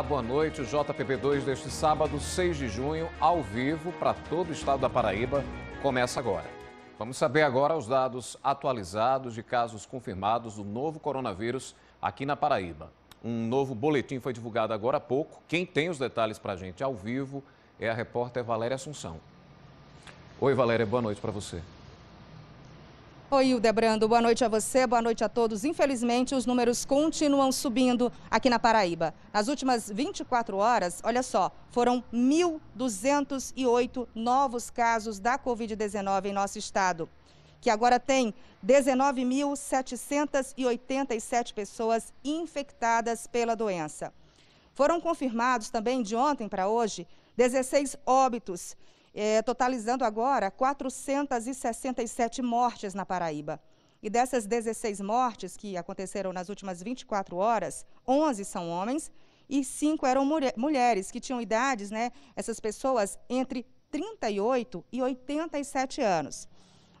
Ah, boa noite. O JPP2 deste sábado, 6 de junho, ao vivo para todo o estado da Paraíba, começa agora. Vamos saber agora os dados atualizados de casos confirmados do novo coronavírus aqui na Paraíba. Um novo boletim foi divulgado agora há pouco. Quem tem os detalhes para a gente ao vivo é a repórter Valéria Assunção. Oi, Valéria, boa noite para você. Oi, Hildebrando, boa noite a você, boa noite a todos. Infelizmente, os números continuam subindo aqui na Paraíba. Nas últimas 24 horas, olha só, foram 1.208 novos casos da Covid-19 em nosso estado, que agora tem 19.787 pessoas infectadas pela doença. Foram confirmados também de ontem para hoje 16 óbitos é, totalizando agora 467 mortes na Paraíba. E dessas 16 mortes que aconteceram nas últimas 24 horas, 11 são homens e 5 eram mulher, mulheres, que tinham idades, né, essas pessoas, entre 38 e 87 anos.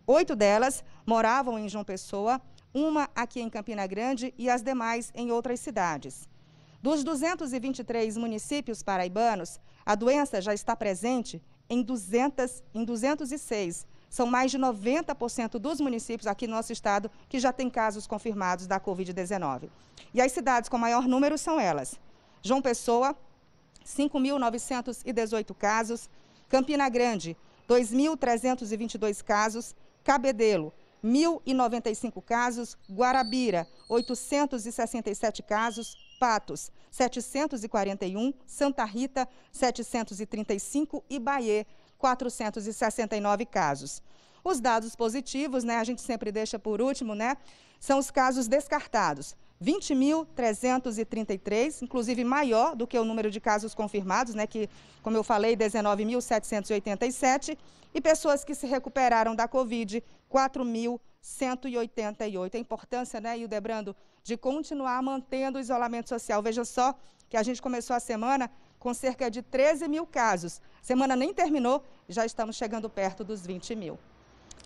Oito delas moravam em João Pessoa, uma aqui em Campina Grande e as demais em outras cidades. Dos 223 municípios paraibanos, a doença já está presente em, 200, em 206. São mais de 90% dos municípios aqui no nosso estado que já tem casos confirmados da Covid-19. E as cidades com maior número são elas. João Pessoa, 5.918 casos. Campina Grande, 2.322 casos. Cabedelo, 1.095 casos. Guarabira, 867 casos. Patos, 741, Santa Rita, 735 e Bahia, 469 casos. Os dados positivos, né, a gente sempre deixa por último, né, são os casos descartados. 20.333, inclusive maior do que o número de casos confirmados, né, que, como eu falei, 19.787, e pessoas que se recuperaram da Covid, 4.188. A importância, né, Hildebrando, de continuar mantendo o isolamento social. Veja só que a gente começou a semana com cerca de 13 mil casos. Semana nem terminou, já estamos chegando perto dos 20 mil.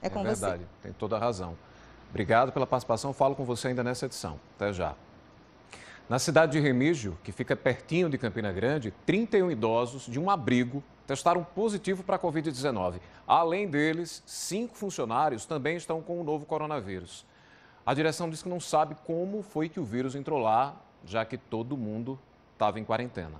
É com é verdade, você. tem toda a razão. Obrigado pela participação. Falo com você ainda nessa edição. Até já. Na cidade de Remígio, que fica pertinho de Campina Grande, 31 idosos de um abrigo testaram positivo para a Covid-19. Além deles, cinco funcionários também estão com o novo coronavírus. A direção diz que não sabe como foi que o vírus entrou lá, já que todo mundo estava em quarentena.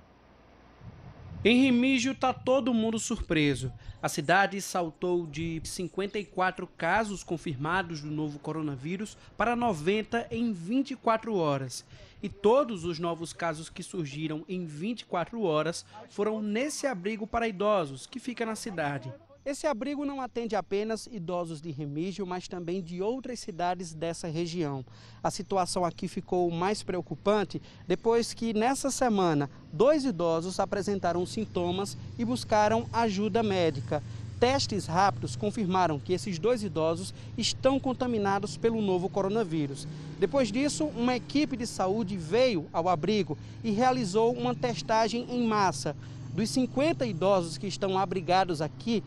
Em Remígio está todo mundo surpreso. A cidade saltou de 54 casos confirmados do novo coronavírus para 90 em 24 horas. E todos os novos casos que surgiram em 24 horas foram nesse abrigo para idosos que fica na cidade. Esse abrigo não atende apenas idosos de Remígio, mas também de outras cidades dessa região. A situação aqui ficou mais preocupante depois que, nessa semana, dois idosos apresentaram sintomas e buscaram ajuda médica. Testes rápidos confirmaram que esses dois idosos estão contaminados pelo novo coronavírus. Depois disso, uma equipe de saúde veio ao abrigo e realizou uma testagem em massa. Dos 50 idosos que estão abrigados aqui,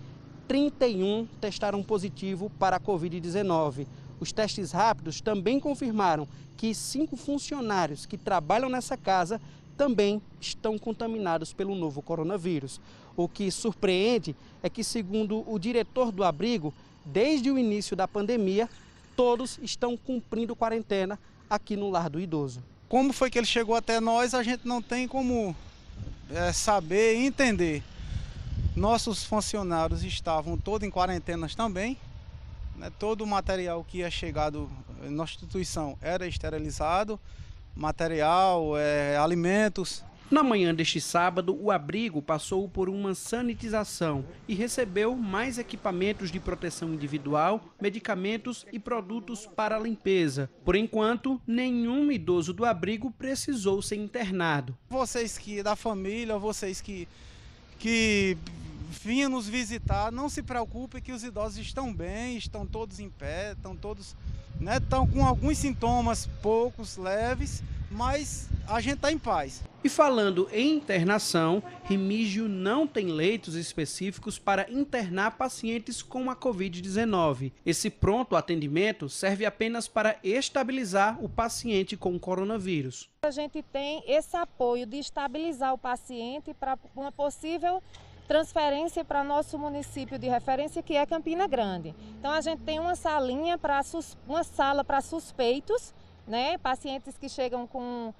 31 testaram positivo para a Covid-19. Os testes rápidos também confirmaram que cinco funcionários que trabalham nessa casa também estão contaminados pelo novo coronavírus. O que surpreende é que, segundo o diretor do abrigo, desde o início da pandemia, todos estão cumprindo quarentena aqui no lar do idoso. Como foi que ele chegou até nós, a gente não tem como é, saber e entender. Nossos funcionários estavam todos em quarentenas também. Né? Todo o material que ia chegado na instituição era esterilizado, material, é, alimentos. Na manhã deste sábado, o abrigo passou por uma sanitização e recebeu mais equipamentos de proteção individual, medicamentos e produtos para limpeza. Por enquanto, nenhum idoso do abrigo precisou ser internado. Vocês que da família, vocês que que vinha nos visitar, não se preocupe que os idosos estão bem, estão todos em pé, estão todos, né, estão com alguns sintomas poucos, leves, mas a gente está em paz. E falando em internação, Remígio não tem leitos específicos para internar pacientes com a Covid-19. Esse pronto atendimento serve apenas para estabilizar o paciente com o coronavírus. A gente tem esse apoio de estabilizar o paciente para uma possível transferência para nosso município de referência, que é Campina Grande. Então a gente tem uma salinha para uma sala para suspeitos, né? Pacientes que chegam com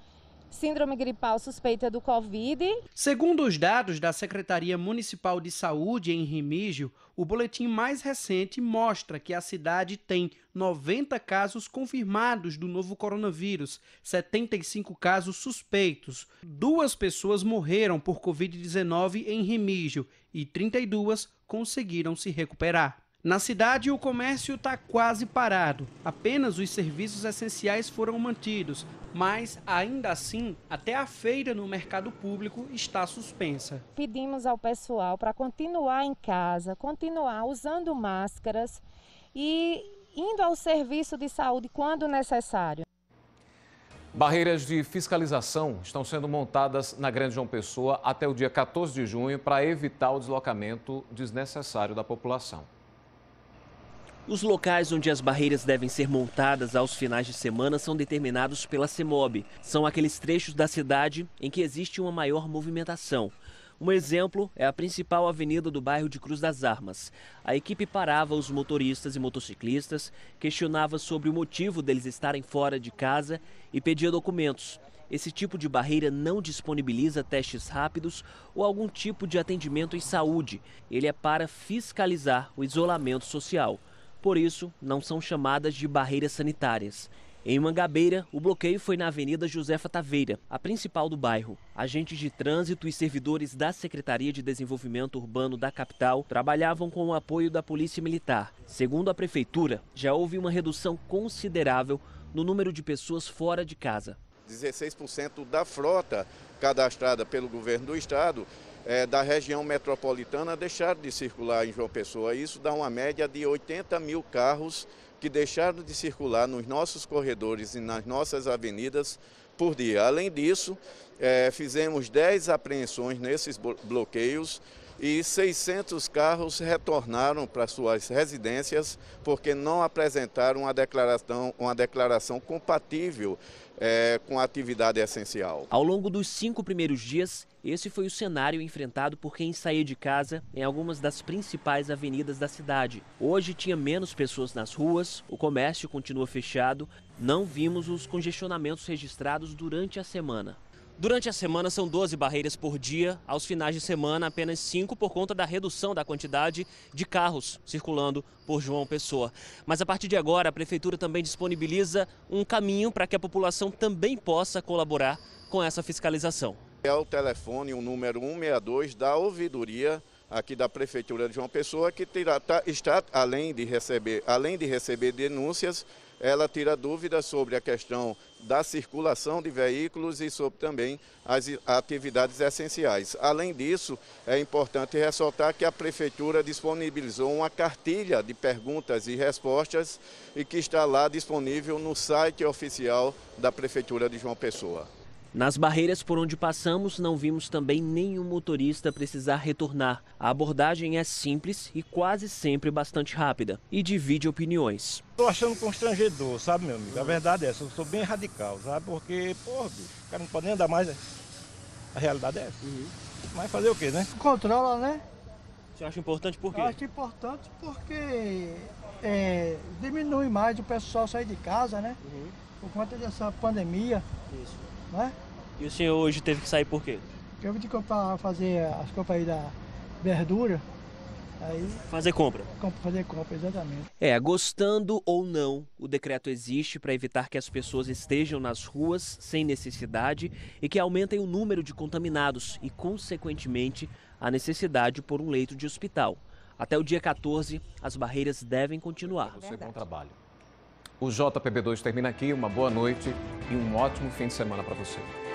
síndrome gripal suspeita do Covid. Segundo os dados da Secretaria Municipal de Saúde em Remígio, o boletim mais recente mostra que a cidade tem 90 casos confirmados do novo coronavírus, 75 casos suspeitos. Duas pessoas morreram por Covid-19 em Remígio e 32 conseguiram se recuperar. Na cidade, o comércio está quase parado. Apenas os serviços essenciais foram mantidos, mas ainda assim, até a feira no mercado público está suspensa. Pedimos ao pessoal para continuar em casa, continuar usando máscaras e indo ao serviço de saúde quando necessário. Barreiras de fiscalização estão sendo montadas na Grande João Pessoa até o dia 14 de junho para evitar o deslocamento desnecessário da população. Os locais onde as barreiras devem ser montadas aos finais de semana são determinados pela CEMOB. São aqueles trechos da cidade em que existe uma maior movimentação. Um exemplo é a principal avenida do bairro de Cruz das Armas. A equipe parava os motoristas e motociclistas, questionava sobre o motivo deles estarem fora de casa e pedia documentos. Esse tipo de barreira não disponibiliza testes rápidos ou algum tipo de atendimento em saúde. Ele é para fiscalizar o isolamento social. Por isso, não são chamadas de barreiras sanitárias. Em Mangabeira, o bloqueio foi na Avenida Josefa Taveira, a principal do bairro. Agentes de trânsito e servidores da Secretaria de Desenvolvimento Urbano da capital trabalhavam com o apoio da Polícia Militar. Segundo a Prefeitura, já houve uma redução considerável no número de pessoas fora de casa. 16% da frota cadastrada pelo governo do estado é, da região metropolitana deixaram de circular em João Pessoa. Isso dá uma média de 80 mil carros que deixaram de circular nos nossos corredores e nas nossas avenidas por dia. Além disso, é, fizemos 10 apreensões nesses bloqueios e 600 carros retornaram para suas residências porque não apresentaram uma declaração, uma declaração compatível é, com a atividade essencial. Ao longo dos cinco primeiros dias, esse foi o cenário enfrentado por quem saía de casa em algumas das principais avenidas da cidade. Hoje tinha menos pessoas nas ruas, o comércio continua fechado, não vimos os congestionamentos registrados durante a semana. Durante a semana, são 12 barreiras por dia. Aos finais de semana, apenas 5 por conta da redução da quantidade de carros circulando por João Pessoa. Mas a partir de agora, a Prefeitura também disponibiliza um caminho para que a população também possa colaborar com essa fiscalização. É o telefone, o número 162 da ouvidoria aqui da Prefeitura de João Pessoa, que tá, está, além de receber, além de receber denúncias, ela tira dúvidas sobre a questão da circulação de veículos e sobre também as atividades essenciais. Além disso, é importante ressaltar que a Prefeitura disponibilizou uma cartilha de perguntas e respostas e que está lá disponível no site oficial da Prefeitura de João Pessoa. Nas barreiras por onde passamos, não vimos também nenhum motorista precisar retornar. A abordagem é simples e quase sempre bastante rápida e divide opiniões. Estou achando constrangedor, sabe, meu amigo? A verdade é essa, eu sou bem radical, sabe? Porque, porra, o cara não pode nem andar mais. É. A realidade é essa. Uhum. Mas fazer o quê, né? Controla, né? Você acha importante por quê? Eu acho importante porque é, diminui mais o pessoal sair de casa, né? Uhum. Por conta dessa pandemia. Isso. Né? E o senhor hoje teve que sair por quê? Eu vim fazer as compras aí da verdura. Aí... Fazer compra. Fazer compra, exatamente. É, gostando ou não, o decreto existe para evitar que as pessoas estejam nas ruas sem necessidade e que aumentem o número de contaminados e, consequentemente, a necessidade por um leito de hospital. Até o dia 14, as barreiras devem continuar. Você, é bom trabalho. O JPB2 termina aqui. Uma boa noite e um ótimo fim de semana para você.